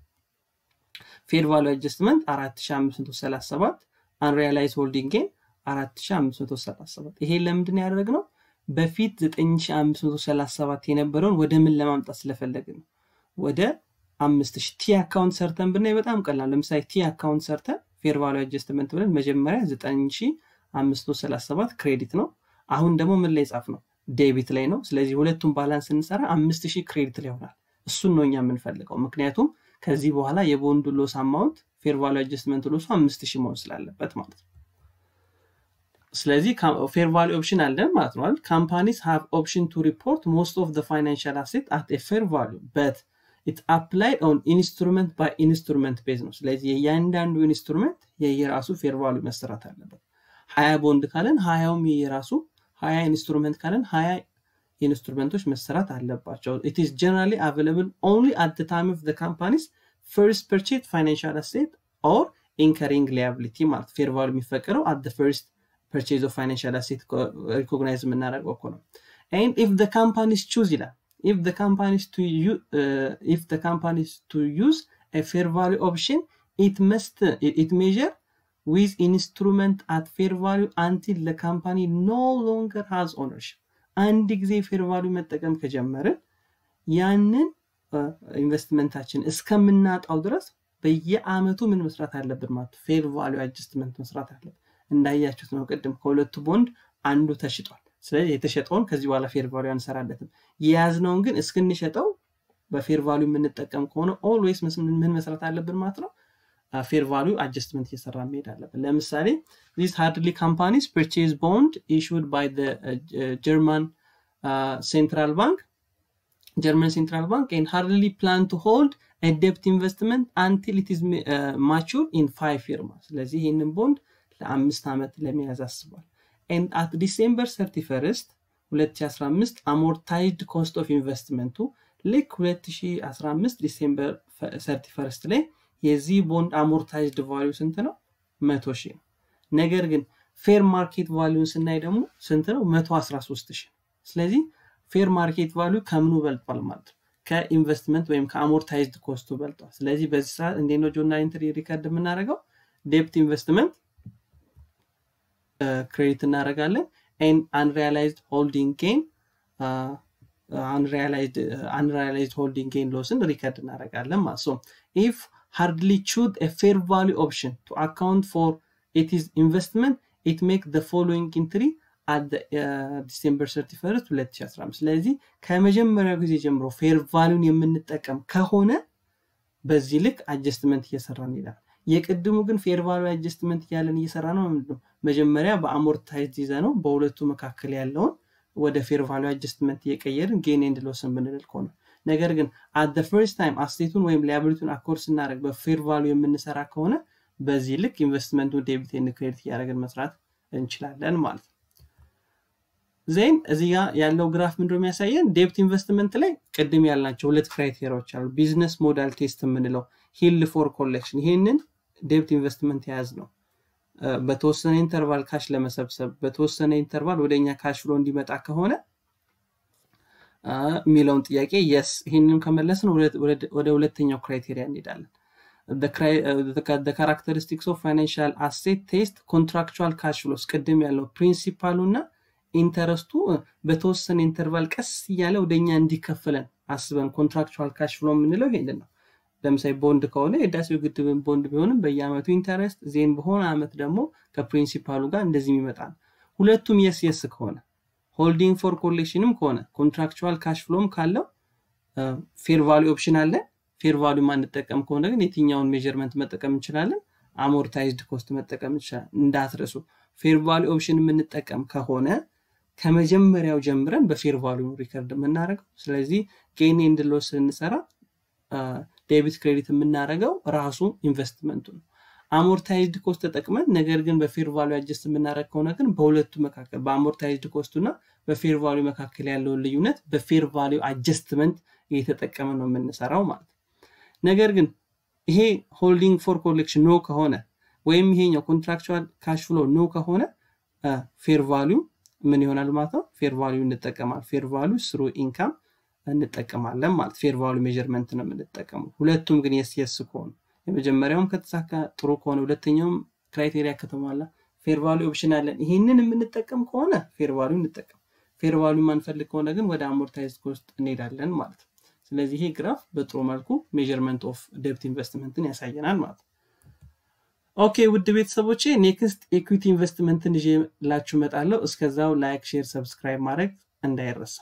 ፌር ቫሉ አጀስትመንት 4537 አንሪያላይዝ ሆልዲንግ ጌን 4537 ይሄ ለምንድን ያደረግነው? በፊት 9537 የነበረውን ወደ ምን ለማምጣት ስለፈለግን ነው። ወደ 5000 ቲ አካውንት ሰርተን ብናይ በጣም ቀላል። ለምሳሌ ቲ አካውንት ሰርተን ፌር ቫሉ አጀስትመንት ብለን መጀመሪያ 9537 ክሬዲት ነው። አሁን ደግሞ ምን ላይ ጻፍ ነው? ዴቢት ላይ ነው። ስለዚህ ሁለቱም ባላንስ ስንሰራ 5000 ክሬዲት ላይ ይሆናል። እሱን ነው እኛ የምንፈልገው። ምክንያቱም ከዚህ በኋላ የቦንዱ ሎስ አማውንት ፌር ቫሉ አጀስትመንት ሎሱ 5000 መሆን ስላለበት ማለት ነው። ስለዚህ ፌር ቫሉ ኦፕሽን አለን ማለት ነው። ካምፓኒስ ሃቭ ኦፕሽን ቱ ሪፖርት ሞስት ኦፍ ፋይናንሻል አሴት አት ፌር ቫሉ በት ኢትስ አፕላይ ኦን ኢንስትሩመንት ባይ ኢንስትሩመንት ቤዝ ነው። ስለዚህ የእያንዳንዱ ኢንስትሩመንት የየራሱ ፌር ቫሉ መሰራት አለበት። ሀያ ቦንድ ካለን ሀያውም የየራሱ ሀያ ኢንስትሩመንት ካለን ሀያ ኢንስትሩመንቶች መሰራት አለባቸው። ኢትስ ጀነራሊ አቬለብል ኦንሊ አት ደ ታይም ኦፍ ደ ካምፓኒስ ፈርስት ፐርቼት ፋይናንሽል አሴት ኦር ኢንከሪንግ ሊያብሊቲ ማለት ፌር ቫሉ የሚፈቀደው አት ፈርስት ፐርቼዝ ኦፍ ፋይናንሻል አሴት ሪኮግናይዝ የምናደርገው እኮ ነው። ኤንድ ኢፍ ደ ካምፓኒስ ቹዝ ይላል if the company is to use uh, if the company is to use a fair value option it must it, it measure with instrument at fair value until the company no longer has ownership አንድ ጊዜ ፌር ቫሊዩ መጠቀም ከጀመርን ያንን ኢንቨስትመንታችን uh, እስከምናጣው ድረስ በየአመቱ ምን መስራት አለብን ማለት ፌር ቫሊዩ አጀስትመንት መስራት አለብን። እንዳያችሁት ነው ቅድም ከሁለቱ ቦንድ አንዱ ተሽጧል። ስለዚህ የተሸጠውን ከዚህ በኋላ ፌር ቫሊዩ አንሰራለትም። የያዝነውን ግን እስክንሸጠው በፌር ቫሉ የምንጠቀም ከሆነ ኦልዌይስ ምን መስራት አለብን ማለት ነው ፌር ቫሉ አጀስትመንት እየሰራ መሄድ አለብን። ለምሳሌ ዚስ ሃርድሊ ካምፓኒስ ፐርቼዝ ቦንድ ኢሹድ ባይ ጀርማን ሴንትራል ባንክ ጀርመን ሴንትራል ባንክ ን ሃርድሊ ፕላን ቱ ሆልድ ደፕት ኢንቨስትመንት አንቲል ኢት ማቹር ኢን ፋይቭ ይር ስለዚህ ይህንን ቦንድ ለአምስት ዓመት ለመያዝ አስቧል። ን አት ዲሴምበር ሰርቲ ፈርስት 2015 አሞርታይድ ኮስት ኦፍ ኢንቨስትመንቱ ልክ 2015 ዲሴምበር 31 ላይ የዚህ ቦንድ አሞርታይዝድ ቫሉ ስንት ነው? መቶ ሺህ ነው። ነገር ግን ፌር ማርኬት ቫሉን ስናይ ደግሞ ስንት ነው? 113 ሺህ። ስለዚህ ፌር ማርኬት ቫሊዩ ከምኑ በልጧል ማለት ነው? ከኢንቨስትመንት ወይም ከአሞርታይዝድ ኮስቱ በልጧል። ስለዚህ በዚህ ሰዓት እንዴ ነው ጆና ኢንትሪ ሪከርድ የምናደርገው? ዴፕት ኢንቨስትመንት ክሬዲት እናደርጋለን። and unrealized holding gain አንሪያላይዝድ ሆልዲንግ ጌን ሎስን ሪከርድ እናደርጋለን ማለት ሶ ኢፍ ሃርድሊ ቹድ ፌር ቫሉ ኦፕሽን ቱ አካውንት ፎር ኢት ኢዝ ኢንቨስትመንት ኢት ሜክ ደ ፎሎዊንግ ኢንትሪ ዲሴምበር 31 2015 ስለዚህ ከመጀመሪያው ጊዜ ጀምሮ ፌር ቫሉን የምንጠቀም ከሆነ በዚህ ልክ አጀስትመንት እየሰራ ይላል የቅድሙ ግን ፌርቫሉ አጀስትመንት እያለን እየሰራ ነው ምንድን ነው መጀመሪያ በአሞርታይዝ ይዘ ነው በሁለቱ መካከል ያለውን ወደ ፌርቫሉ አጀስትመንት እየቀየርን ጌን ኤንድ ሎስን ብንልል ከሆነ ነገር ግን አት ፈርስት ታይም አስቴቱን ወይም ሊያብሊቱን አኮርድ ስናደረግ በፌር ቫሉ የምንሰራ ከሆነ በዚህ ልክ ኢንቨስትመንቱን ዴቢት ኤንድ እያደረግን መስራት እንችላለን ማለት ነው። ዜን እዚህ ጋር ያለው ግራፍ ምንድ የሚያሳየን ዴብት ኢንቨስትመንት ላይ ቅድም ያልናቸው ሁለት ክራይቴሪያዎች አሉ። ቢዝነስ ሞዳል ቴስት የምንለው ሂል ፎር ኮሌክሽን ይህንን ዴብት ኢንቨስትመንት የያዝ ነው። በተወሰነ ኢንተርቫል ካሽ ለመሰብሰብ በተወሰነ ኢንተርቫል ወደ እኛ ካሽ ፍሎ እንዲመጣ ከሆነ የሚለውን ጥያቄ የስ ይህንን ከመለስን ወደ ሁለተኛው ክራይቴሪያ እንሄዳለን። ካራክተሪስቲክስ ኦፍ ፋይናንሽል አሴት ቴስት test ኮንትራክቹዋል ካሽ ፍሎስ ቅድም ያለው ፕሪንሲፓሉ እና ኢንተረስቱ በተወሰነ ኢንተርቫል ቀስ እያለ ወደኛ እንዲከፍለን አስበን ኮንትራክቹዋል ካሽ ፍሎ የምንለው ይሄንን ነው። ለምሳሌ ቦንድ ከሆነ የህዳሴው ግድብን ቦንድ ቢሆንም በየአመቱ ኢንተረስት ዜን በሆነ አመት ደግሞ ከፕሪንሲፓሉ ጋር እንደዚህ የሚመጣ ነው። ሁለቱም የስ የስ ከሆነ ሆልዲንግ ፎር ኮሌክሽንም ከሆነ ኮንትራክቹዋል ካሽ ፍሎም ካለው ፌር ቫሉ ኦፕሽን አለ። ፌር ቫሉ ማንጠቀም ከሆነ ግን የትኛውን ሜዥርመንት መጠቀም እንችላለን? አሞርታይዝድ ኮስት መጠቀም እንችላለን። እንዳትረሱ ፌር ቫሉ ኦፕሽን የምንጠቀም ከሆነ ከመጀመሪያው ጀምረን በፌር ቫሉ ሪከርድ የምናደርገው። ስለዚህ ጌን ኤንድ ሎስ ስንሰራ ዴቢት ክሬዲት የምናደርገው ራሱ ኢንቨስትመንቱ ነው። አሞርታይዝድ ኮስት ተጠቅመን ነገር ግን በፌር ቫሉ አጀስት የምናደረግ ከሆነ ግን በሁለቱ መካከል በአሞርታይዝድ ኮስቱ እና በፌር ቫሉ መካከል ያለውን ልዩነት በፌር ቫሉ አጀስትመንት እየተጠቀመ ነው የምንሰራው ማለት ነው። ነገር ግን ይሄ ሆልዲንግ ፎር ኮሌክሽን ኖ ከሆነ ወይም ይሄኛው ኮንትራክቹዋል ካሽ ፍሎ ኖ ከሆነ ፌር ቫሉ ምን ይሆናል ማለት ነው? ፌር ቫሉ እንጠቀማል። ፌር ቫሉ ስሩ ኢንካም እንጠቀማለን ማለት ፌር ቫሉ ሜዥርመንት ነው የምንጠቀመው። ሁለቱም ግን የስ የስ ከሆኑ የመጀመሪያውም ከተሳካ ጥሩ ከሆነ ሁለተኛውም ክራይቴሪያ ከተሟላ ፌር ቫሉ ኦፕሽን አለን። ይህንን የምንጠቀም ከሆነ ፌር ቫሉ እንጠቀም። ፌር ቫሉ ማንፈልግ ከሆነ ግን ወደ አሞርታይዝ ኮስት እንሄዳለን ማለት ነው። ስለዚህ ይሄ ግራፍ በጥሩ መልኩ ሜዥርመንት ኦፍ ደብት ኢንቨስትመንትን ያሳየናል ማለት ነው። ኦኬ ውድ ቤተሰቦቼ ኔክስት ኤኩዊቲ ኢንቨስትመንትን ይዤ ላችሁ እመጣለሁ። እስከዛው ላይክ፣ ሼር፣ ሰብስክራይብ ማድረግ እንዳይረሳ።